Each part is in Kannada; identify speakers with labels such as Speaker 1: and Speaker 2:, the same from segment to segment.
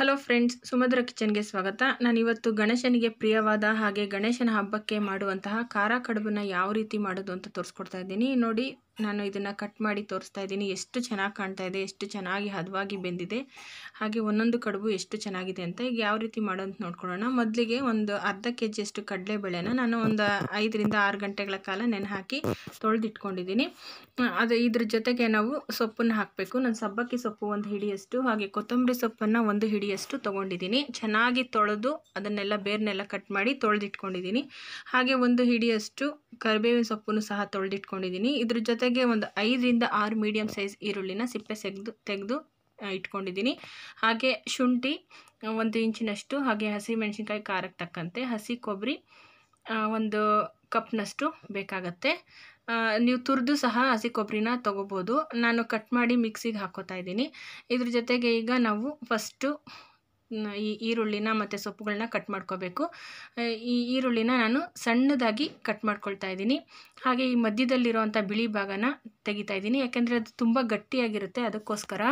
Speaker 1: ಹಲೋ ಫ್ರೆಂಡ್ಸ್ ಸುಮಧುರ ಕಿಚನ್ಗೆ ಸ್ವಾಗತ ನಾನಿವತ್ತು ಗಣೇಶನಿಗೆ ಪ್ರಿಯವಾದ ಹಾಗೆ ಗಣೇಶನ ಹಬ್ಬಕ್ಕೆ ಮಾಡುವಂತಹ ಖಾರ ಕಡುಬನ್ನು ಯಾವ ರೀತಿ ಮಾಡೋದು ಅಂತ ತೋರಿಸ್ಕೊಡ್ತಾ ಇದ್ದೀನಿ ನೋಡಿ ನಾನು ಇದನ್ನು ಕಟ್ ಮಾಡಿ ತೋರಿಸ್ತಾ ಇದ್ದೀನಿ ಎಷ್ಟು ಚೆನ್ನಾಗಿ ಕಾಣ್ತಾ ಇದೆ ಎಷ್ಟು ಚೆನ್ನಾಗಿ ಹದವಾಗಿ ಬೆಂದಿದೆ ಹಾಗೆ ಒಂದೊಂದು ಕಡುಬು ಎಷ್ಟು ಚೆನ್ನಾಗಿದೆ ಅಂತ ಈಗ ಯಾವ ರೀತಿ ಮಾಡೋ ಅಂತ ನೋಡ್ಕೊಳ್ಳೋಣ ಮೊದಲಿಗೆ ಒಂದು ಅರ್ಧ ಕೆ ಜಿಯಷ್ಟು ಕಡಲೆಬೇಳೆನ ನಾನು ಒಂದು ಐದರಿಂದ ಆರು ಗಂಟೆಗಳ ಕಾಲ ನೆನೆ ಹಾಕಿ ತೊಳೆದಿಟ್ಕೊಂಡಿದ್ದೀನಿ ಅದು ಇದ್ರ ಜೊತೆಗೆ ನಾವು ಸೊಪ್ಪನ್ನು ಹಾಕಬೇಕು ನಾನು ಸಬ್ಬಕ್ಕಿ ಸೊಪ್ಪು ಒಂದು ಹಿಡಿಯಷ್ಟು ಹಾಗೆ ಕೊತ್ತಂಬರಿ ಸೊಪ್ಪನ್ನು ಒಂದು ಹಿಡಿಯಷ್ಟು ತೊಗೊಂಡಿದ್ದೀನಿ ಚೆನ್ನಾಗಿ ತೊಳೆದು ಅದನ್ನೆಲ್ಲ ಬೇರನ್ನೆಲ್ಲ ಕಟ್ ಮಾಡಿ ತೊಳೆದಿಟ್ಕೊಂಡಿದ್ದೀನಿ ಹಾಗೆ ಒಂದು ಹಿಡಿಯಷ್ಟು ಕರ್ಬೇವಿನ ಸೊಪ್ಪನ್ನು ಸಹ ತೊಳೆದಿಟ್ಕೊಂಡಿದ್ದೀನಿ ಇದ್ರ ಜೊತೆಗೆ ಒಂದು ಐದರಿಂದ ಆರು ಮೀಡಿಯಂ ಸೈಜ್ ಈರುಳ್ಳಿನ ಸಿಪ್ಪೆ ತೆಗೆದು ತೆಗೆದು ಇಟ್ಕೊಂಡಿದ್ದೀನಿ ಹಾಗೆ ಶುಂಠಿ ಒಂದು ಇಂಚಿನಷ್ಟು ಹಾಗೆ ಹಸಿ ಮೆಣಸಿನ್ಕಾಯಿ ಖಾರಕ್ಕೆ ತಕ್ಕಂತೆ ಹಸಿ ಕೊಬ್ಬರಿ ಒಂದು ಕಪ್ನಷ್ಟು ಬೇಕಾಗತ್ತೆ ನೀವು ತುರಿದು ಸಹ ಹಸಿ ಕೊಬ್ಬರಿನ ತೊಗೋಬೋದು ನಾನು ಕಟ್ ಮಾಡಿ ಮಿಕ್ಸಿಗೆ ಹಾಕೋತಾ ಇದ್ದೀನಿ ಇದ್ರ ಜೊತೆಗೆ ಈಗ ನಾವು ಫಸ್ಟು ಈ ಈರುಳ್ಳಿನ ಮತ್ತು ಸೊಪ್ಪುಗಳನ್ನ ಕಟ್ ಮಾಡ್ಕೋಬೇಕು ಈ ಈರುಳ್ಳಿನ ನಾನು ಸಣ್ಣದಾಗಿ ಕಟ್ ಮಾಡ್ಕೊಳ್ತಾ ಇದ್ದೀನಿ ಹಾಗೆ ಈ ಮಧ್ಯದಲ್ಲಿರುವಂಥ ಬಿಳಿ ಭಾಗನ ತೆಗಿತಾ ಇದ್ದೀನಿ ಯಾಕೆಂದರೆ ಅದು ತುಂಬ ಗಟ್ಟಿಯಾಗಿರುತ್ತೆ ಅದಕ್ಕೋಸ್ಕರ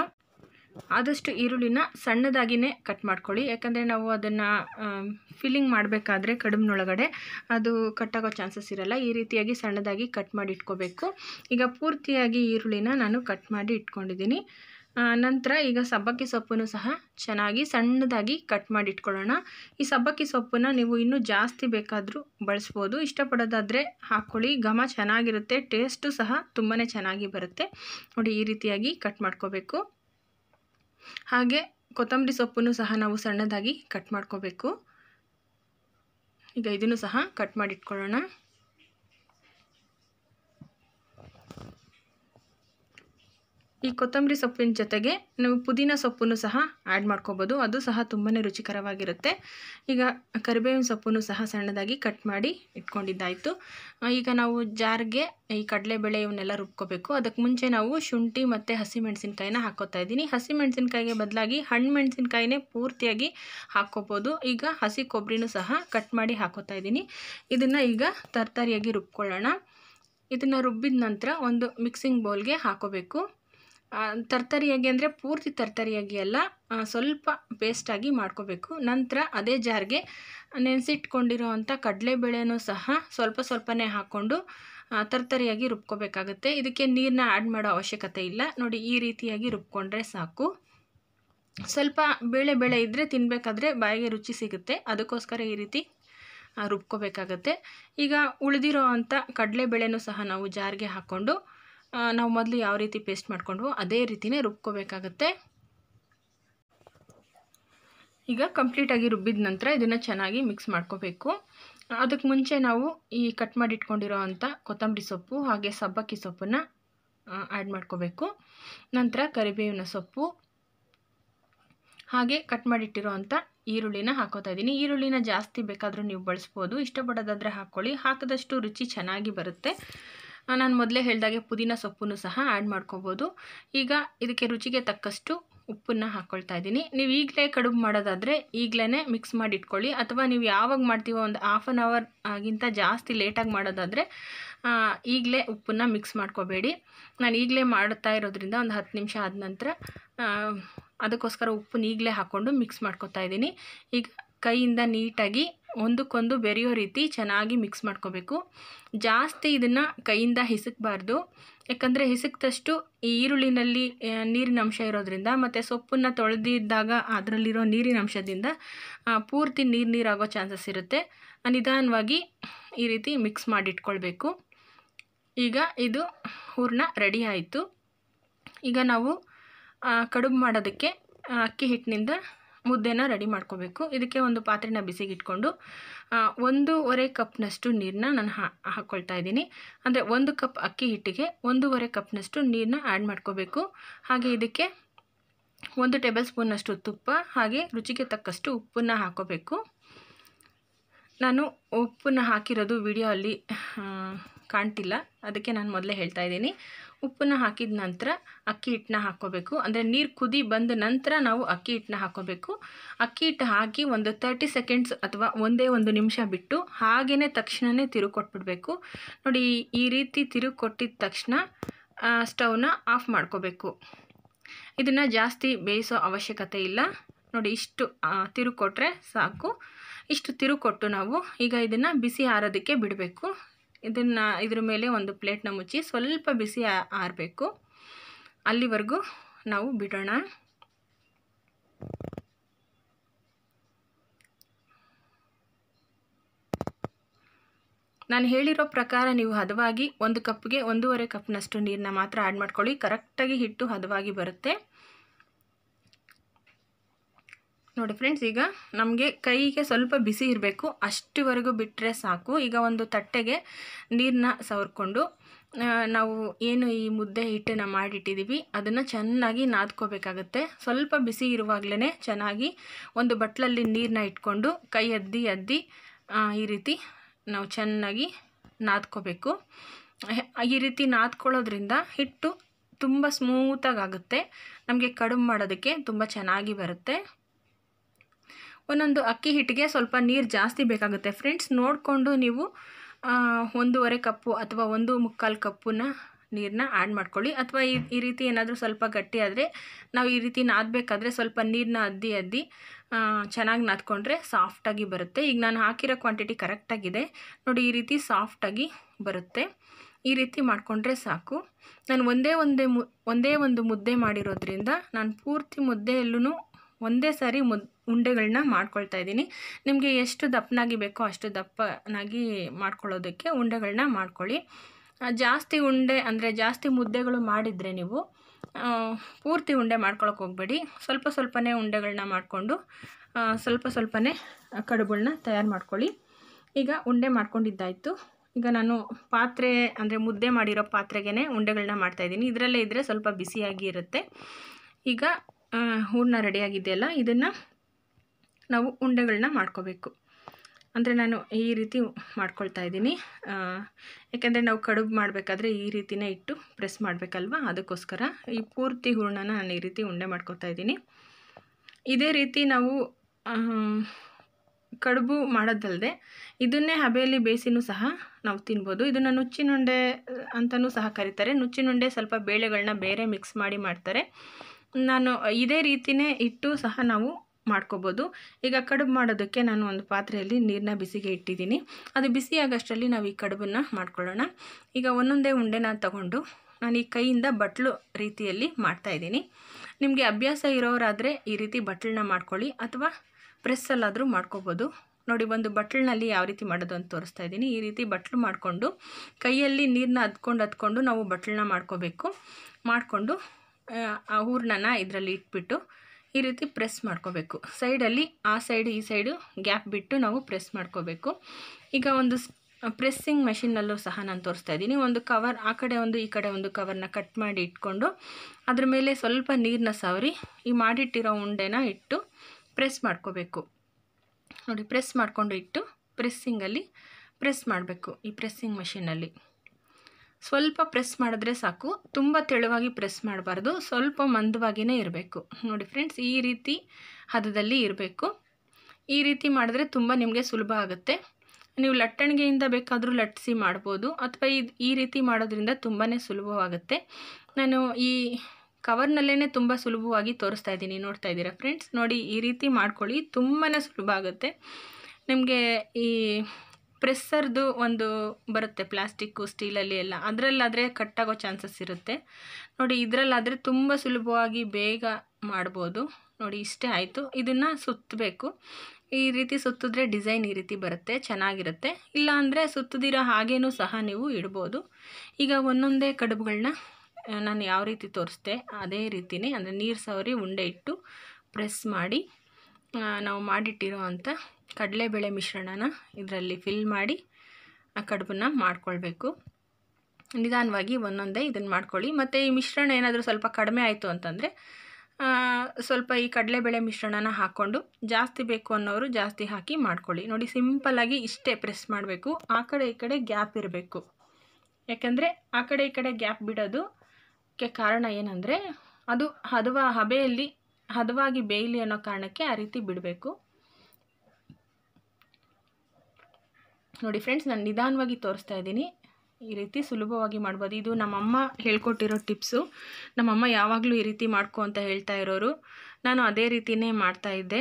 Speaker 1: ಆದಷ್ಟು ಈರುಳ್ಳಿನ ಸಣ್ಣದಾಗಿಯೇ ಕಟ್ ಮಾಡ್ಕೊಳ್ಳಿ ಯಾಕಂದರೆ ನಾವು ಅದನ್ನು ಫಿಲ್ಲಿಂಗ್ ಮಾಡಬೇಕಾದ್ರೆ ಕಡಿಮೆನೊಳಗಡೆ ಅದು ಕಟ್ಟಾಗೋ ಚಾನ್ಸಸ್ ಇರಲ್ಲ ಈ ರೀತಿಯಾಗಿ ಸಣ್ಣದಾಗಿ ಕಟ್ ಮಾಡಿ ಇಟ್ಕೋಬೇಕು ಈಗ ಪೂರ್ತಿಯಾಗಿ ಈರುಳ್ಳಿನ ನಾನು ಕಟ್ ಮಾಡಿ ಇಟ್ಕೊಂಡಿದ್ದೀನಿ ನಂತರ ಈಗ ಸಬ್ಬಕ್ಕಿ ಸೊಪ್ಪನ್ನು ಸಹ ಚೆನ್ನಾಗಿ ಸಣ್ಣದಾಗಿ ಕಟ್ ಮಾಡಿ ಇಟ್ಕೊಳ್ಳೋಣ ಈ ಸಬ್ಬಕ್ಕಿ ಸೊಪ್ಪನ್ನು ನೀವು ಇನ್ನೂ ಜಾಸ್ತಿ ಬೇಕಾದರೂ ಬಳಸ್ಬೋದು ಇಷ್ಟಪಡೋದಾದರೆ ಹಾಕ್ಕೊಳ್ಳಿ ಘಮ ಚೆನ್ನಾಗಿರುತ್ತೆ ಟೇಸ್ಟು ಸಹ ತುಂಬಾ ಚೆನ್ನಾಗಿ ಬರುತ್ತೆ ನೋಡಿ ಈ ರೀತಿಯಾಗಿ ಕಟ್ ಮಾಡ್ಕೋಬೇಕು ಹಾಗೆ ಕೊತ್ತಂಬರಿ ಸೊಪ್ಪನ್ನು ಸಹ ನಾವು ಸಣ್ಣದಾಗಿ ಕಟ್ ಮಾಡ್ಕೋಬೇಕು ಈಗ ಇದನ್ನು ಸಹ ಕಟ್ ಮಾಡಿಟ್ಕೊಳ್ಳೋಣ ಈ ಕೊತ್ತಂಬರಿ ಸೊಪ್ಪಿನ ಜೊತೆಗೆ ನಾವು ಪುದೀನ ಸೊಪ್ಪನ್ನು ಸಹ ಆ್ಯಡ್ ಮಾಡ್ಕೋಬೋದು ಅದು ಸಹ ತುಂಬಾ ರುಚಿಕರವಾಗಿರುತ್ತೆ ಈಗ ಕರಿಬೇವಿನ ಸೊಪ್ಪನ್ನು ಸಹ ಸಣ್ಣದಾಗಿ ಕಟ್ ಮಾಡಿ ಇಟ್ಕೊಂಡಿದ್ದಾಯಿತು ಈಗ ನಾವು ಜಾರ್ಗೆ ಈ ಕಡಲೆಬೇಳೆ ಇವನ್ನೆಲ್ಲ ರುಬ್ಕೋಬೇಕು ಅದಕ್ಕೆ ಮುಂಚೆ ನಾವು ಶುಂಠಿ ಮತ್ತು ಹಸಿಮೆಣಸಿನ್ಕಾಯಿನ ಹಾಕೋತಾ ಇದ್ದೀನಿ ಹಸಿಮೆಣಸಿನ್ಕಾಯಿಗೆ ಬದಲಾಗಿ ಹಣ್ಣು ಮೆಣಸಿನ್ಕಾಯಿನೇ ಪೂರ್ತಿಯಾಗಿ ಹಾಕ್ಕೋಬೋದು ಈಗ ಹಸಿ ಕೊಬ್ಬರಿನೂ ಸಹ ಕಟ್ ಮಾಡಿ ಹಾಕೋತಾ ಇದ್ದೀನಿ ಇದನ್ನು ಈಗ ತರಕಾರಿಯಾಗಿ ರುಬ್ಕೊಳ್ಳೋಣ ಇದನ್ನು ರುಬ್ಬಿದ ನಂತರ ಒಂದು ಮಿಕ್ಸಿಂಗ್ ಬೌಲ್ಗೆ ಹಾಕೋಬೇಕು ತರ್ತರಿಯಾಗಿ ಅಂದರೆ ಪೂರ್ತಿ ತರ್ತರಿಯಾಗಿ ಅಲ್ಲ ಸ್ವಲ್ಪ ಪೇಸ್ಟಾಗಿ ಮಾಡ್ಕೋಬೇಕು ನಂತರ ಅದೇ ಜಾರ್ಗೆ ನೆನೆಸಿಟ್ಕೊಂಡಿರೋ ಅಂಥ ಕಡಲೆಬೇಳೆನೂ ಸಹ ಸ್ವಲ್ಪ ಸ್ವಲ್ಪನೇ ಹಾಕ್ಕೊಂಡು ತರ್ತರಿಯಾಗಿ ರುಬ್ಕೋಬೇಕಾಗುತ್ತೆ ಇದಕ್ಕೆ ನೀರನ್ನ ಆ್ಯಡ್ ಮಾಡೋ ಅವಶ್ಯಕತೆ ಇಲ್ಲ ನೋಡಿ ಈ ರೀತಿಯಾಗಿ ರುಬ್ಕೊಂಡ್ರೆ ಸಾಕು ಸ್ವಲ್ಪ ಬೇಳೆ ಬೇಳೆ ಇದ್ದರೆ ತಿನ್ನಬೇಕಾದ್ರೆ ಬಾಯಿಗೆ ರುಚಿ ಸಿಗುತ್ತೆ ಅದಕ್ಕೋಸ್ಕರ ಈ ರೀತಿ ರುಬ್ಕೋಬೇಕಾಗತ್ತೆ ಈಗ ಉಳಿದಿರೋ ಅಂಥ ಕಡಲೆಬೇಳೆನೂ ಸಹ ನಾವು ಜಾರಿಗೆ ಹಾಕ್ಕೊಂಡು ನಾವು ಮೊದಲು ಯಾವ ರೀತಿ ಪೇಸ್ಟ್ ಮಾಡಿಕೊಂಡ್ವೋ ಅದೇ ರೀತಿಯೇ ರುಬ್ಕೋಬೇಕಾಗತ್ತೆ ಈಗ ಕಂಪ್ಲೀಟಾಗಿ ರುಬ್ಬಿದ ನಂತರ ಇದನ್ನು ಚೆನ್ನಾಗಿ ಮಿಕ್ಸ್ ಮಾಡ್ಕೋಬೇಕು ಅದಕ್ಕೆ ಮುಂಚೆ ನಾವು ಈ ಕಟ್ ಮಾಡಿಟ್ಕೊಂಡಿರೋ ಅಂಥ ಕೊತ್ತಂಬರಿ ಸೊಪ್ಪು ಹಾಗೆ ಸಬ್ಬಕ್ಕಿ ಸೊಪ್ಪನ್ನು ಆ್ಯಡ್ ಮಾಡ್ಕೋಬೇಕು ನಂತರ ಕರಿಬೇವಿನ ಸೊಪ್ಪು ಹಾಗೆ ಕಟ್ ಮಾಡಿಟ್ಟಿರೋ ಅಂಥ ಈರುಳ್ಳಿನ ಹಾಕೋತಾ ಇದ್ದೀನಿ ಈರುಳ್ಳಿನ ಜಾಸ್ತಿ ಬೇಕಾದರೂ ನೀವು ಬಳಸ್ಬೋದು ಇಷ್ಟಪಡೋದಾದರೆ ಹಾಕ್ಕೊಳ್ಳಿ ಹಾಕಿದಷ್ಟು ರುಚಿ ಚೆನ್ನಾಗಿ ಬರುತ್ತೆ ನಾನು ಮೊದಲೇ ಹೇಳಿದಾಗೆ ಪುದೀನ ಸೊಪ್ಪನ್ನು ಸಹ ಆ್ಯಡ್ ಮಾಡ್ಕೋಬೋದು ಈಗ ಇದಕ್ಕೆ ರುಚಿಗೆ ತಕ್ಕಷ್ಟು ಉಪ್ಪನ್ನು ಹಾಕ್ಕೊಳ್ತಾ ಇದ್ದೀನಿ ನೀವು ಈಗಲೇ ಕಡುಬು ಮಾಡೋದಾದರೆ ಈಗಲೇ ಮಿಕ್ಸ್ ಮಾಡಿ ಇಟ್ಕೊಳ್ಳಿ ಅಥವಾ ನೀವು ಯಾವಾಗ ಮಾಡ್ತೀವೋ ಒಂದು ಹಾಫ್ ಆನ್ ಅವರ್ ಆಗಿಂತ ಜಾಸ್ತಿ ಲೇಟಾಗಿ ಮಾಡೋದಾದರೆ ಈಗಲೇ ಉಪ್ಪನ್ನು ಮಿಕ್ಸ್ ಮಾಡ್ಕೋಬೇಡಿ ನಾನು ಈಗಲೇ ಮಾಡ್ತಾ ಇರೋದ್ರಿಂದ ಒಂದು ಹತ್ತು ನಿಮಿಷ ಆದ ನಂತರ ಅದಕ್ಕೋಸ್ಕರ ಉಪ್ಪನ್ನು ಈಗಲೇ ಹಾಕ್ಕೊಂಡು ಮಿಕ್ಸ್ ಮಾಡ್ಕೊತಾ ಇದ್ದೀನಿ ಈಗ ಕೈಯಿಂದ ನೀಟಾಗಿ ಒಂದಕ್ಕೊಂದು ಬೆರೆಯೋ ರೀತಿ ಚೆನ್ನಾಗಿ ಮಿಕ್ಸ್ ಮಾಡ್ಕೋಬೇಕು ಜಾಸ್ತಿ ಇದನ್ನು ಕೈಯಿಂದ ಹಿಸಕ್ಬಾರ್ದು ಯಾಕಂದರೆ ಹಿಸಕ್ದಷ್ಟು ಈ ಈರುಳ್ಳಿನಲ್ಲಿ ನೀರಿನ ಅಂಶ ಇರೋದ್ರಿಂದ ಮತ್ತು ಸೊಪ್ಪನ್ನು ತೊಳೆದಿದ್ದಾಗ ಅದರಲ್ಲಿರೋ ನೀರಿನ ಅಂಶದಿಂದ ಪೂರ್ತಿ ನೀರು ನೀರಾಗೋ ಚಾನ್ಸಸ್ ಇರುತ್ತೆ ನಿಧಾನವಾಗಿ ಈ ರೀತಿ ಮಿಕ್ಸ್ ಮಾಡಿಟ್ಕೊಳ್ಬೇಕು ಈಗ ಇದು ಹೂರಣ ರೆಡಿ ಆಯಿತು ಈಗ ನಾವು ಕಡುಬು ಮಾಡೋದಕ್ಕೆ ಅಕ್ಕಿ ಹಿಟ್ಟಿನಿಂದ ಮುದ್ದೆನ ರೆಡಿ ಮಾಡ್ಕೋಬೇಕು ಇದಕ್ಕೆ ಒಂದು ಪಾತ್ರೆನ ಬಿಸಿಗಿಟ್ಕೊಂಡು ಇಟ್ಕೊಂಡು ಒಂದೂವರೆ ಕಪ್ನಷ್ಟು ನೀರನ್ನ ನಾನು ಹಾ ಹಾಕ್ಕೊಳ್ತಾ ಇದ್ದೀನಿ ಅಂದರೆ ಒಂದು ಕಪ್ ಅಕ್ಕಿ ಹಿಟ್ಟಿಗೆ ಒಂದೂವರೆ ಕಪ್ನಷ್ಟು ನೀರನ್ನ ಆ್ಯಡ್ ಮಾಡ್ಕೋಬೇಕು ಹಾಗೆ ಇದಕ್ಕೆ ಒಂದು ಟೇಬಲ್ ಸ್ಪೂನಷ್ಟು ತುಪ್ಪ ಹಾಗೆ ರುಚಿಗೆ ತಕ್ಕಷ್ಟು ಉಪ್ಪನ್ನು ಹಾಕೋಬೇಕು ನಾನು ಉಪ್ಪನ್ನು ಹಾಕಿರೋದು ವಿಡಿಯೋ ಅಲ್ಲಿ ಕಾಣ್ತಿಲ್ಲ ಅದಕ್ಕೆ ನಾನು ಮೊದಲೇ ಹೇಳ್ತಾ ಇದ್ದೀನಿ ಉಪ್ಪನ್ನು ಹಾಕಿದ ನಂತರ ಅಕ್ಕಿ ಹಿಟ್ಟನ್ನ ಹಾಕ್ಕೋಬೇಕು ಅಂದರೆ ನೀರು ಕುದಿ ಬಂದ ನಂತರ ನಾವು ಅಕ್ಕಿ ಹಿಟ್ಟನ್ನ ಹಾಕ್ಕೋಬೇಕು ಅಕ್ಕಿ ಹಿಟ್ಟು ಹಾಕಿ ಒಂದು ತರ್ಟಿ ಸೆಕೆಂಡ್ಸ್ ಅಥವಾ ಒಂದೇ ಒಂದು ನಿಮಿಷ ಬಿಟ್ಟು ಹಾಗೇ ತಕ್ಷಣವೇ ತಿರುಗಿ ಕೊಟ್ಬಿಡಬೇಕು ನೋಡಿ ಈ ರೀತಿ ತಿರುಗಿ ಕೊಟ್ಟಿದ ತಕ್ಷಣ ಸ್ಟವ್ನ ಆಫ್ ಮಾಡ್ಕೋಬೇಕು ಇದನ್ನು ಜಾಸ್ತಿ ಬೇಯಿಸೋ ಅವಶ್ಯಕತೆ ಇಲ್ಲ ನೋಡಿ ಇಷ್ಟು ತಿರುಗಿ ಕೊಟ್ಟರೆ ಸಾಕು ಇಷ್ಟು ತಿರುಕೊಟ್ಟು ನಾವು ಈಗ ಇದನ್ನು ಬಿಸಿ ಆರೋದಕ್ಕೆ ಬಿಡಬೇಕು ಇದನ್ನು ಇದ್ರ ಮೇಲೆ ಒಂದು ಪ್ಲೇಟ್ನ ಮುಚ್ಚಿ ಸ್ವಲ್ಪ ಬಿಸಿ ಆರಬೇಕು ಅಲ್ಲಿವರೆಗೂ ನಾವು ಬಿಡೋಣ ನಾನು ಹೇಳಿರೋ ಪ್ರಕಾರ ನೀವು ಹದವಾಗಿ ಒಂದು ಕಪ್ಗೆ ಒಂದೂವರೆ ಕಪ್ನಷ್ಟು ನೀರನ್ನ ಮಾತ್ರ ಆ್ಯಡ್ ಮಾಡ್ಕೊಳ್ಳಿ ಕರೆಕ್ಟಾಗಿ ಹಿಟ್ಟು ಹದವಾಗಿ ಬರುತ್ತೆ ನೋಡಿ ಫ್ರೆಂಡ್ಸ್ ಈಗ ನಮಗೆ ಕೈಗೆ ಸ್ವಲ್ಪ ಬಿಸಿ ಇರಬೇಕು ಅಷ್ಟುವರೆಗೂ ಬಿಟ್ಟರೆ ಸಾಕು ಈಗ ಒಂದು ತಟ್ಟೆಗೆ ನೀರನ್ನ ಸವರ್ಕೊಂಡು ನಾವು ಏನು ಈ ಮುದ್ದೆ ಹಿಟ್ಟನ್ನು ಮಾಡಿಟ್ಟಿದ್ದೀವಿ ಅದನ್ನು ಚೆನ್ನಾಗಿ ನಾದ್ಕೋಬೇಕಾಗತ್ತೆ ಸ್ವಲ್ಪ ಬಿಸಿ ಇರುವಾಗಲೇ ಚೆನ್ನಾಗಿ ಒಂದು ಬಟ್ಲಲ್ಲಿ ನೀರನ್ನ ಇಟ್ಕೊಂಡು ಕೈ ಅದ್ದಿ ಅದ್ದಿ ಈ ರೀತಿ ನಾವು ಚೆನ್ನಾಗಿ ನಾದ್ಕೋಬೇಕು ಈ ರೀತಿ ನಾದ್ಕೊಳ್ಳೋದ್ರಿಂದ ಹಿಟ್ಟು ತುಂಬ ಸ್ಮೂತಾಗುತ್ತೆ ನಮಗೆ ಕಡಿಮೆ ಮಾಡೋದಕ್ಕೆ ತುಂಬ ಚೆನ್ನಾಗಿ ಬರುತ್ತೆ ಒಂದೊಂದು ಅಕ್ಕಿ ಹಿಟ್ಟಿಗೆ ಸ್ವಲ್ಪ ನೀರು ಜಾಸ್ತಿ ಬೇಕಾಗುತ್ತೆ ಫ್ರೆಂಡ್ಸ್ ನೋಡಿಕೊಂಡು ನೀವು ಒಂದೂವರೆ ಕಪ್ಪು ಅಥವಾ ಒಂದು ಮುಕ್ಕಾಲು ಕಪ್ಪನ್ನ ನೀರನ್ನ ಆ್ಯಡ್ ಮಾಡ್ಕೊಳ್ಳಿ ಅಥವಾ ಈ ಈ ರೀತಿ ಏನಾದರೂ ಸ್ವಲ್ಪ ಗಟ್ಟಿ ಆದರೆ ನಾವು ಈ ರೀತಿ ನಾದಬೇಕಾದ್ರೆ ಸ್ವಲ್ಪ ನೀರನ್ನ ಅದ್ದಿ ಅದ್ದಿ ಚೆನ್ನಾಗಿ ನಾದ್ಕೊಂಡ್ರೆ ಸಾಫ್ಟಾಗಿ ಬರುತ್ತೆ ಈಗ ನಾನು ಹಾಕಿರೋ ಕ್ವಾಂಟಿಟಿ ಕರೆಕ್ಟಾಗಿದೆ ನೋಡಿ ಈ ರೀತಿ ಸಾಫ್ಟಾಗಿ ಬರುತ್ತೆ ಈ ರೀತಿ ಮಾಡಿಕೊಂಡ್ರೆ ಸಾಕು ನಾನು ಒಂದೇ ಒಂದೇ ಒಂದೇ ಒಂದು ಮುದ್ದೆ ಮಾಡಿರೋದ್ರಿಂದ ನಾನು ಪೂರ್ತಿ ಮುದ್ದೆಯಲ್ಲೂ ಒಂದೇ ಸಾರಿ ಮುದ್ ಉಂಡೆಗಳನ್ನ ಮಾಡ್ಕೊಳ್ತಾ ಇದ್ದೀನಿ ನಿಮಗೆ ಎಷ್ಟು ದಪ್ಪನಾಗಿ ಬೇಕೋ ಅಷ್ಟು ದಪ್ಪನಾಗಿ ಮಾಡ್ಕೊಳ್ಳೋದಕ್ಕೆ ಉಂಡೆಗಳನ್ನ ಮಾಡ್ಕೊಳ್ಳಿ ಜಾಸ್ತಿ ಉಂಡೆ ಅಂದರೆ ಜಾಸ್ತಿ ಮುದ್ದೆಗಳು ಮಾಡಿದರೆ ನೀವು ಪೂರ್ತಿ ಉಂಡೆ ಮಾಡ್ಕೊಳಕ್ಕೆ ಹೋಗಬೇಡಿ ಸ್ವಲ್ಪ ಸ್ವಲ್ಪನೇ ಉಂಡೆಗಳನ್ನ ಮಾಡಿಕೊಂಡು ಸ್ವಲ್ಪ ಸ್ವಲ್ಪನೇ ಕಡುಬುಗಳನ್ನ ತಯಾರು ಮಾಡ್ಕೊಳ್ಳಿ ಈಗ ಉಂಡೆ ಮಾಡ್ಕೊಂಡಿದ್ದಾಯಿತು ಈಗ ನಾನು ಪಾತ್ರೆ ಅಂದರೆ ಮುದ್ದೆ ಮಾಡಿರೋ ಪಾತ್ರೆಗೇ ಉಂಡೆಗಳನ್ನ ಮಾಡ್ತಾಯಿದ್ದೀನಿ ಇದರಲ್ಲೇ ಇದ್ದರೆ ಸ್ವಲ್ಪ ಬಿಸಿಯಾಗಿ ಇರುತ್ತೆ ಈಗ ಹೂರ್ಣ ರೆಡಿಯಾಗಿದೆಯಲ್ಲ ಇದನ್ನು ನಾವು ಉಂಡೆಗಳನ್ನ ಮಾಡ್ಕೋಬೇಕು ಅಂದರೆ ನಾನು ಈ ರೀತಿ ಮಾಡ್ಕೊಳ್ತಾ ಇದ್ದೀನಿ ಯಾಕೆಂದರೆ ನಾವು ಕಡುಬು ಮಾಡಬೇಕಾದ್ರೆ ಈ ರೀತಿನೇ ಇಟ್ಟು ಪ್ರೆಸ್ ಮಾಡಬೇಕಲ್ವ ಅದಕ್ಕೋಸ್ಕರ ಈ ಪೂರ್ತಿ ಹೂರ್ಣನ ನಾನು ಈ ರೀತಿ ಉಂಡೆ ಮಾಡ್ಕೊತಾ ಇದ್ದೀನಿ ಇದೇ ರೀತಿ ನಾವು ಕಡುಬು ಮಾಡೋದಲ್ಲದೆ ಇದನ್ನೇ ಹಬೆಯಲ್ಲಿ ಬೇಯಿಸಿನೂ ಸಹ ನಾವು ತಿನ್ಬೋದು ಇದನ್ನು ನುಚ್ಚಿನುಂಡೆ ಅಂತಲೂ ಸಹ ಕರೀತಾರೆ ನುಚ್ಚಿನುಂಡೆ ಸ್ವಲ್ಪ ಬೇಳೆಗಳನ್ನ ಬೇರೆ ಮಿಕ್ಸ್ ಮಾಡಿ ಮಾಡ್ತಾರೆ ನಾನು ಇದೇ ರೀತಿಯೇ ಇಟ್ಟು ಸಹ ನಾವು ಮಾಡ್ಕೋಬೋದು ಈಗ ಕಡುಬು ಮಾಡೋದಕ್ಕೆ ನಾನು ಒಂದು ಪಾತ್ರೆಯಲ್ಲಿ ನೀರನ್ನ ಬಿಸಿಗೆ ಇಟ್ಟಿದ್ದೀನಿ ಅದು ಬಿಸಿ ಆಗಷ್ಟರಲ್ಲಿ ನಾವು ಈ ಕಡುಬನ್ನು ಮಾಡ್ಕೊಳ್ಳೋಣ ಈಗ ಒಂದೊಂದೇ ಉಂಡೆನ ತಗೊಂಡು ನಾನು ಈ ಕೈಯಿಂದ ಬಟ್ಲು ರೀತಿಯಲ್ಲಿ ಮಾಡ್ತಾಯಿದ್ದೀನಿ ನಿಮಗೆ ಅಭ್ಯಾಸ ಇರೋರಾದರೆ ಈ ರೀತಿ ಬಟ್ಲನ್ನ ಮಾಡ್ಕೊಳ್ಳಿ ಅಥವಾ ಪ್ರೆಸ್ಸಲ್ಲಾದರೂ ಮಾಡ್ಕೋಬೋದು ನೋಡಿ ಒಂದು ಬಟ್ಲಿನಲ್ಲಿ ಯಾವ ರೀತಿ ಮಾಡೋದು ಅಂತ ತೋರಿಸ್ತಾ ಇದ್ದೀನಿ ಈ ರೀತಿ ಬಟ್ಲು ಮಾಡಿಕೊಂಡು ಕೈಯಲ್ಲಿ ನೀರನ್ನ ಹದ್ಕೊಂಡು ಹತ್ಕೊಂಡು ನಾವು ಬಟ್ಲನ್ನ ಮಾಡ್ಕೋಬೇಕು ಮಾಡಿಕೊಂಡು ಆ ಹೂರ್ಣನ ಇದರಲ್ಲಿ ಇಟ್ಬಿಟ್ಟು ಈ ರೀತಿ ಪ್ರೆಸ್ ಮಾಡ್ಕೋಬೇಕು ಸೈಡಲ್ಲಿ ಆ ಸೈಡು ಈ ಸೈಡು ಗ್ಯಾಪ್ ಬಿಟ್ಟು ನಾವು ಪ್ರೆಸ್ ಮಾಡ್ಕೋಬೇಕು ಈಗ ಒಂದು ಪ್ರೆಸ್ಸಿಂಗ್ ಮೆಷಿನಲ್ಲೂ ಸಹ ನಾನು ತೋರಿಸ್ತಾ ಇದ್ದೀನಿ ಒಂದು ಕವರ್ ಆ ಕಡೆ ಒಂದು ಈ ಕಡೆ ಒಂದು ಕವರ್ನ ಕಟ್ ಮಾಡಿ ಇಟ್ಕೊಂಡು ಅದ್ರ ಮೇಲೆ ಸ್ವಲ್ಪ ನೀರನ್ನ ಸವರಿ ಈ ಮಾಡಿಟ್ಟಿರೋ ಉಂಡೆನ ಇಟ್ಟು ಪ್ರೆಸ್ ಮಾಡ್ಕೋಬೇಕು ನೋಡಿ ಪ್ರೆಸ್ ಮಾಡಿಕೊಂಡು ಇಟ್ಟು ಪ್ರೆಸ್ಸಿಂಗಲ್ಲಿ ಪ್ರೆಸ್ ಮಾಡಬೇಕು ಈ ಪ್ರೆಸ್ಸಿಂಗ್ ಮೆಷಿನಲ್ಲಿ ಸ್ವಲ್ಪ ಪ್ರೆಸ್ ಮಾಡಿದ್ರೆ ಸಾಕು ತುಂಬ ತೆಳುವಾಗಿ ಪ್ರೆಸ್ ಮಾಡಬಾರ್ದು ಸ್ವಲ್ಪ ಮಂದವಾಗಿಯೇ ಇರಬೇಕು ನೋಡಿ ಫ್ರೆಂಡ್ಸ್ ಈ ರೀತಿ ಹದದಲ್ಲಿ ಇರಬೇಕು ಈ ರೀತಿ ಮಾಡಿದ್ರೆ ತುಂಬ ನಿಮಗೆ ಸುಲಭ ಆಗುತ್ತೆ ನೀವು ಲಟ್ಟಣಿಗೆಯಿಂದ ಬೇಕಾದರೂ ಲಟ್ಟಿಸಿ ಮಾಡ್ಬೋದು ಅಥವಾ ಇದು ಈ ರೀತಿ ಮಾಡೋದ್ರಿಂದ ತುಂಬಾ ಸುಲಭವಾಗುತ್ತೆ ನಾನು ಈ ಕವರ್ನಲ್ಲೇ ತುಂಬ ಸುಲಭವಾಗಿ ತೋರಿಸ್ತಾ ಇದ್ದೀನಿ ನೋಡ್ತಾ ಇದ್ದೀರಾ ಫ್ರೆಂಡ್ಸ್ ನೋಡಿ ಈ ರೀತಿ ಮಾಡ್ಕೊಳ್ಳಿ ತುಂಬಾ ಸುಲಭ ಆಗುತ್ತೆ ನಿಮಗೆ ಈ ಪ್ರೆಸ್ಸರ್ದು ಒಂದು ಬರುತ್ತೆ ಪ್ಲಾಸ್ಟಿಕ್ಕು ಸ್ಟೀಲಲ್ಲಿ ಎಲ್ಲ ಅದರಲ್ಲಾದರೆ ಕಟ್ಟಾಗೋ ಚಾನ್ಸಸ್ ಇರುತ್ತೆ ನೋಡಿ ಇದರಲ್ಲಾದರೆ ತುಂಬ ಸುಲಭವಾಗಿ ಬೇಗ ಮಾಡ್ಬೋದು ನೋಡಿ ಇಷ್ಟೇ ಆಯಿತು ಇದನ್ನು ಸುತ್ತಬೇಕು ಈ ರೀತಿ ಸುತ್ತಿದ್ರೆ ಡಿಸೈನ್ ಈ ರೀತಿ ಬರುತ್ತೆ ಚೆನ್ನಾಗಿರುತ್ತೆ ಇಲ್ಲ ಅಂದರೆ ಸುತ್ತದಿರೋ ಹಾಗೇನೂ ಸಹ ನೀವು ಇಡ್ಬೋದು ಈಗ ಒಂದೊಂದೇ ಕಡುಬುಗಳನ್ನ ನಾನು ಯಾವ ರೀತಿ ತೋರಿಸ್ದೆ ಅದೇ ರೀತಿನೇ ಅಂದರೆ ನೀರು ಸವರಿ ಉಂಡೆ ಇಟ್ಟು ಪ್ರೆಸ್ ಮಾಡಿ ನಾವು ಮಾಡಿಟ್ಟಿರೋ ಅಂಥ ಕಡಲೆಬೇಳೆ ಮಿಶ್ರಣನ ಇದರಲ್ಲಿ ಫಿಲ್ ಮಾಡಿ ಆ ಕಡುಬನ್ನು ಮಾಡ್ಕೊಳ್ಬೇಕು ನಿಧಾನವಾಗಿ ಒಂದೊಂದೇ ಇದನ್ನು ಮಾಡ್ಕೊಳ್ಳಿ ಮತ್ತು ಈ ಮಿಶ್ರಣ ಏನಾದರೂ ಸ್ವಲ್ಪ ಕಡಿಮೆ ಆಯಿತು ಅಂತಂದರೆ ಸ್ವಲ್ಪ ಈ ಕಡಲೆಬೇಳೆ ಮಿಶ್ರಣನ ಹಾಕ್ಕೊಂಡು ಜಾಸ್ತಿ ಬೇಕು ಅನ್ನೋರು ಜಾಸ್ತಿ ಹಾಕಿ ಮಾಡ್ಕೊಳ್ಳಿ ನೋಡಿ ಸಿಂಪಲ್ಲಾಗಿ ಇಷ್ಟೇ ಪ್ರೆಸ್ ಮಾಡಬೇಕು ಆ ಕಡೆ ಈ ಕಡೆ ಗ್ಯಾಪ್ ಇರಬೇಕು ಯಾಕಂದರೆ ಆ ಕಡೆ ಈ ಕಡೆ ಗ್ಯಾಪ್ ಬಿಡೋದಕ್ಕೆ ಕಾರಣ ಏನಂದರೆ ಅದು ಹದವ ಹಬೆಯಲ್ಲಿ ಹದವಾಗಿ ಬೇಯಲಿ ಅನ್ನೋ ಕಾರಣಕ್ಕೆ ಆ ರೀತಿ ಬಿಡಬೇಕು ನೋಡಿ ಫ್ರೆಂಡ್ಸ್ ನಾನು ನಿಧಾನವಾಗಿ ತೋರಿಸ್ತಾ ಇದ್ದೀನಿ ಈ ರೀತಿ ಸುಲಭವಾಗಿ ಮಾಡ್ಬೋದು ಇದು ನಮ್ಮಮ್ಮ ಹೇಳ್ಕೊಟ್ಟಿರೋ ಟಿಪ್ಸು ನಮ್ಮಮ್ಮ ಯಾವಾಗಲೂ ಈ ರೀತಿ ಮಾಡ್ಕೊ ಅಂತ ಹೇಳ್ತಾ ಇರೋರು ನಾನು ಅದೇ ರೀತಿಯೇ ಇದ್ದೆ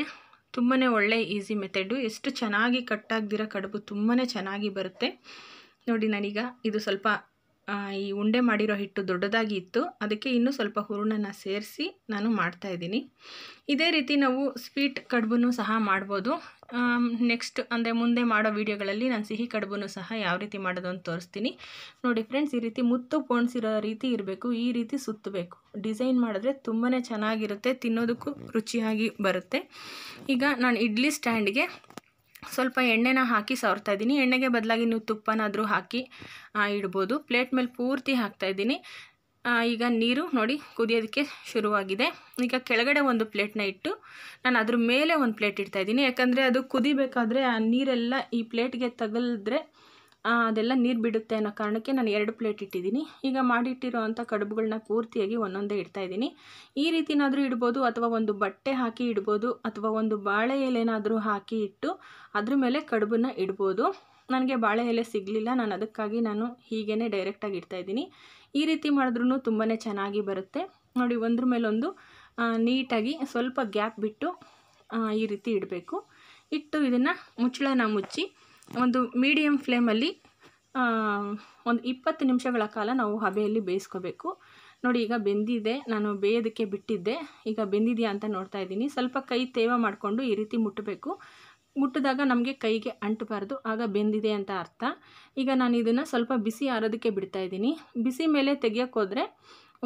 Speaker 1: ತುಂಬಾ ಒಳ್ಳೆ ಈಸಿ ಮೆಥಡು ಎಷ್ಟು ಚೆನ್ನಾಗಿ ಕಟ್ಟಾಗ್ದಿರೋ ಕಡುಬು ತುಂಬಾ ಚೆನ್ನಾಗಿ ಬರುತ್ತೆ ನೋಡಿ ನಾನೀಗ ಇದು ಸ್ವಲ್ಪ ಈ ಉಂಡೆ ಮಾಡಿರೋ ಹಿಟ್ಟು ದೊಡ್ಡದಾಗಿ ಇತ್ತು ಅದಕ್ಕೆ ಇನ್ನೂ ಸ್ವಲ್ಪ ಹೂರಣನ ಸೇರಿಸಿ ನಾನು ಮಾಡ್ತಾ ಇದ್ದೀನಿ ಇದೇ ರೀತಿ ನಾವು ಸ್ವೀಟ್ ಕಡುಬನ್ನು ಸಹ ಮಾಡ್ಬೋದು ನೆಕ್ಸ್ಟ್ ಅಂದರೆ ಮುಂದೆ ಮಾಡೋ ವೀಡಿಯೋಗಳಲ್ಲಿ ನಾನು ಸಿಹಿ ಕಡುಬನ್ನು ಸಹ ಯಾವ ರೀತಿ ಮಾಡೋದು ಅಂತ ತೋರಿಸ್ತೀನಿ ನೋಡಿ ಫ್ರೆಂಡ್ಸ್ ಈ ರೀತಿ ಮುತ್ತು ಪೋಣಿಸಿರೋ ರೀತಿ ಇರಬೇಕು ಈ ರೀತಿ ಸುತ್ತಬೇಕು ಡಿಸೈನ್ ಮಾಡಿದ್ರೆ ತುಂಬಾ ಚೆನ್ನಾಗಿರುತ್ತೆ ತಿನ್ನೋದಕ್ಕೂ ರುಚಿಯಾಗಿ ಬರುತ್ತೆ ಈಗ ನಾನು ಇಡ್ಲಿ ಸ್ಟ್ಯಾಂಡ್ಗೆ ಸ್ವಲ್ಪ ಎಣ್ಣೆನ ಹಾಕಿ ಸವರ್ತಾ ಇದ್ದೀನಿ ಎಣ್ಣೆಗೆ ಬದಲಾಗಿ ನೀವು ತುಪ್ಪನಾದರೂ ಹಾಕಿ ಇಡ್ಬೋದು ಪ್ಲೇಟ್ ಮೇಲೆ ಪೂರ್ತಿ ಹಾಕ್ತಾ ಇದ್ದೀನಿ ಈಗ ನೀರು ನೋಡಿ ಕುದಿಯೋದಕ್ಕೆ ಶುರುವಾಗಿದೆ ಈಗ ಕೆಳಗಡೆ ಒಂದು ಪ್ಲೇಟ್ನ ಇಟ್ಟು ನಾನು ಅದ್ರ ಮೇಲೆ ಒಂದು ಪ್ಲೇಟ್ ಇಡ್ತಾಯಿದ್ದೀನಿ ಯಾಕಂದರೆ ಅದು ಕುದಿಬೇಕಾದ್ರೆ ಆ ನೀರೆಲ್ಲ ಈ ಪ್ಲೇಟ್ಗೆ ತಗಲಿದ್ರೆ ಅದೆಲ್ಲ ನೀರು ಬಿಡುತ್ತೆ ಅನ್ನೋ ಕಾರಣಕ್ಕೆ ನಾನು ಎರಡು ಪ್ಲೇಟ್ ಇಟ್ಟಿದ್ದೀನಿ ಈಗ ಮಾಡಿಟ್ಟಿರೋ ಅಂಥ ಕಡುಬುಗಳನ್ನ ಪೂರ್ತಿಯಾಗಿ ಒಂದೊಂದೇ ಇದ್ದೀನಿ ಈ ರೀತಿನಾದರೂ ಇಡ್ಬೋದು ಅಥವಾ ಒಂದು ಬಟ್ಟೆ ಹಾಕಿ ಇಡ್ಬೋದು ಅಥವಾ ಒಂದು ಬಾಳೆ ಎಲೆನಾದರೂ ಹಾಕಿ ಇಟ್ಟು ಅದ್ರ ಮೇಲೆ ಕಡುಬನ್ನ ಇಡ್ಬೋದು ನನಗೆ ಬಾಳೆ ಎಲೆ ಸಿಗಲಿಲ್ಲ ನಾನು ಅದಕ್ಕಾಗಿ ನಾನು ಹೀಗೇ ಡೈರೆಕ್ಟಾಗಿ ಇದ್ದೀನಿ ಈ ರೀತಿ ಮಾಡಿದ್ರೂ ತುಂಬಾ ಚೆನ್ನಾಗಿ ಬರುತ್ತೆ ನೋಡಿ ಒಂದ್ರ ಮೇಲೊಂದು ನೀಟಾಗಿ ಸ್ವಲ್ಪ ಗ್ಯಾಪ್ ಬಿಟ್ಟು ಈ ರೀತಿ ಇಡಬೇಕು ಇಟ್ಟು ಇದನ್ನು ಮುಚ್ಚಳನ ಮುಚ್ಚಿ ಒಂದು ಮೀಡಿಯಂ ಫ್ಲೇಮಲ್ಲಿ ಒಂದು ಇಪ್ಪತ್ತು ನಿಮಿಷಗಳ ಕಾಲ ನಾವು ಹಬೆಯಲ್ಲಿ ಬೇಯಿಸ್ಕೋಬೇಕು ನೋಡಿ ಈಗ ಬೆಂದಿದೆ ನಾನು ಬೇಯೋದಕ್ಕೆ ಬಿಟ್ಟಿದ್ದೆ ಈಗ ಬೆಂದಿದೆಯಾ ಅಂತ ನೋಡ್ತಾ ಇದ್ದೀನಿ ಸ್ವಲ್ಪ ಕೈ ತೇವ ಮಾಡಿಕೊಂಡು ಈ ರೀತಿ ಮುಟ್ಟಬೇಕು ಮುಟ್ಟಿದಾಗ ನಮಗೆ ಕೈಗೆ ಅಂಟಬಾರ್ದು ಆಗ ಬೆಂದಿದೆ ಅಂತ ಅರ್ಥ ಈಗ ನಾನು ಇದನ್ನು ಸ್ವಲ್ಪ ಬಿಸಿ ಆರೋದಕ್ಕೆ ಬಿಡ್ತಾ ಇದ್ದೀನಿ ಬಿಸಿ ಮೇಲೆ ತೆಗಿಯೋಕ್ಕೋದ್ರೆ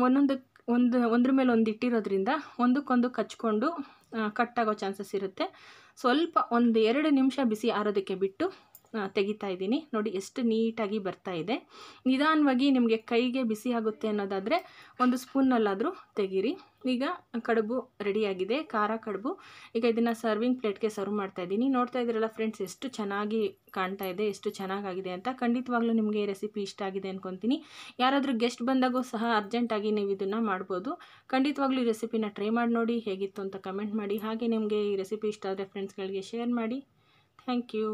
Speaker 1: ಒಂದೊಂದು ಒಂದು ಒಂದ್ರ ಮೇಲೆ ಒಂದು ಇಟ್ಟಿರೋದ್ರಿಂದ ಒಂದಕ್ಕೊಂದು ಕಚ್ಕೊಂಡು ಕಟ್ಟಾಗೋ ಚಾನ್ಸಸ್ ಇರುತ್ತೆ ಸ್ವಲ್ಪ ಒಂದು ಎರಡು ನಿಮಿಷ ಬಿಸಿ ಆರೋದಕ್ಕೆ ಬಿಟ್ಟು ತೆಗಿತಾ ಇದ್ದೀನಿ ನೋಡಿ ಎಷ್ಟು ನೀಟಾಗಿ ಬರ್ತಾ ಇದೆ ನಿಧಾನವಾಗಿ ನಿಮಗೆ ಕೈಗೆ ಬಿಸಿ ಆಗುತ್ತೆ ಅನ್ನೋದಾದರೆ ಒಂದು ಸ್ಪೂನಲ್ಲಾದರೂ ತೆಗೀರಿ ಈಗ ಕಡುಬು ರೆಡಿಯಾಗಿದೆ ಖಾರ ಕಡುಬು ಈಗ ಇದನ್ನು ಸರ್ವಿಂಗ್ ಪ್ಲೇಟ್ಗೆ ಸರ್ವ್ ಮಾಡ್ತಾ ಇದ್ದೀನಿ ನೋಡ್ತಾ ಇದ್ರಲ್ಲ ಫ್ರೆಂಡ್ಸ್ ಎಷ್ಟು ಚೆನ್ನಾಗಿ ಕಾಣ್ತಾ ಇದೆ ಎಷ್ಟು ಚೆನ್ನಾಗಾಗಿದೆ ಅಂತ ಖಂಡಿತವಾಗ್ಲೂ ನಿಮಗೆ ಈ ರೆಸಿಪಿ ಇಷ್ಟ ಆಗಿದೆ ಅನ್ಕೊತೀನಿ ಯಾರಾದರೂ ಗೆಸ್ಟ್ ಬಂದಾಗೂ ಸಹ ಅರ್ಜೆಂಟಾಗಿ ನೀವು ಇದನ್ನು ಮಾಡ್ಬೋದು ಖಂಡಿತವಾಗ್ಲೂ ಈ ರೆಸಿಪಿನ ಟ್ರೈ ಮಾಡಿ ನೋಡಿ ಹೇಗಿತ್ತು ಅಂತ ಕಮೆಂಟ್ ಮಾಡಿ ಹಾಗೆ ನಿಮಗೆ ಈ ರೆಸಿಪಿ ಇಷ್ಟ ಆದರೆ ಫ್ರೆಂಡ್ಸ್ಗಳಿಗೆ ಶೇರ್ ಮಾಡಿ ಥ್ಯಾಂಕ್ ಯು